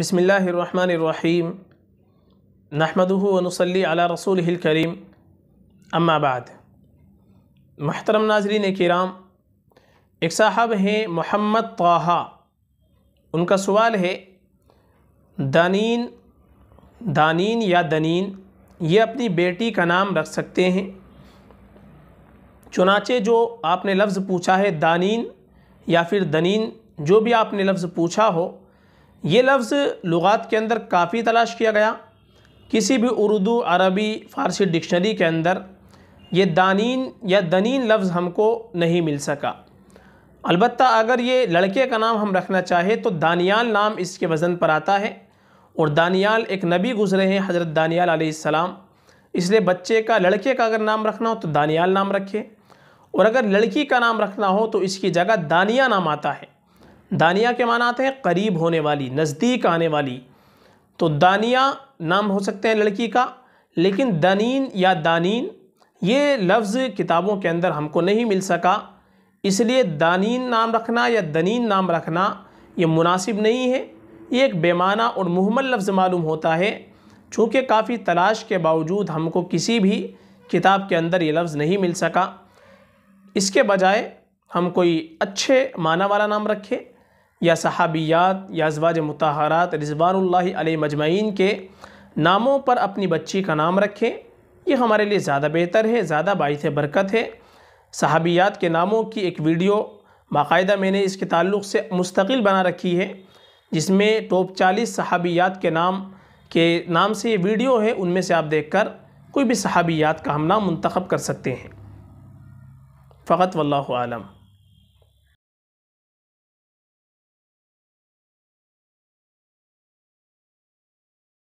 बसमीम नहमदनसली अला रसूल करीम अम्माबाद महतरम नाजरीन कराम एक साहब हैं मोहम्मद ताहा उनका सवाल है दानीन दानीन या दनीन ये अपनी बेटी का नाम रख सकते हैं चुनाचे जो आपने लफ्ज़ पूछा है दानीन या फिर दनीन जो भी आपने लफ्ज़ पूछा हो ये लफ्ज़ लुगात के अंदर काफ़ी तलाश किया गया किसी भी उर्दू अरबी फ़ारसी डिक्शनरी के अंदर ये दानीन या दनीन लफ्ज़ हमको नहीं मिल सका अलबत् अगर ये लड़के का नाम हम रखना चाहे तो दानियाल नाम इसके वज़न पर आता है और दानियाल एक नबी गुज़रे हैं हज़रत दानियाल आसमाम इसलिए बच्चे का लड़के का अगर नाम रखना हो तो दानियाल नाम रखे और अगर लड़की का नाम रखना हो तो इसकी जगह दानिया नाम आता है दानिया के माना आते हैं करीब होने वाली नज़दीक आने वाली तो दानिया नाम हो सकते हैं लड़की का लेकिन दानीन या दानीन ये लफ्ज़ किताबों के अंदर हमको नहीं मिल सका इसलिए दानीन नाम रखना या दनीन नाम रखना ये मुनासिब नहीं है ये एक बेमाना और मुहमल लफ्ज़ मालूम होता है चूँकि काफ़ी तलाश के बावजूद हमको किसी भी किताब के अंदर ये लफ्ज़ नहीं मिल सका इसके बजाय हम कोई अच्छे माना वाला नाम रखें या सहाबियात या अजवाज मतहरात रिजवान मजमैन के नामों पर अपनी बच्ची का नाम रखें ये हमारे लिए ज़्यादा बेहतर है ज़्यादा बायस बरकत है सहाबियात के नामों की एक वीडियो बाकायदा मैंने इसके ताल्लुक़ से मुस्तकिल बना रखी है जिसमें टॉप चालीस सहाबियात के नाम के नाम से ये वीडियो है उनमें से आप देख कर कोई भी सहाबियात का हम नाम मंतखब कर सकते हैं फ़कत वल्लम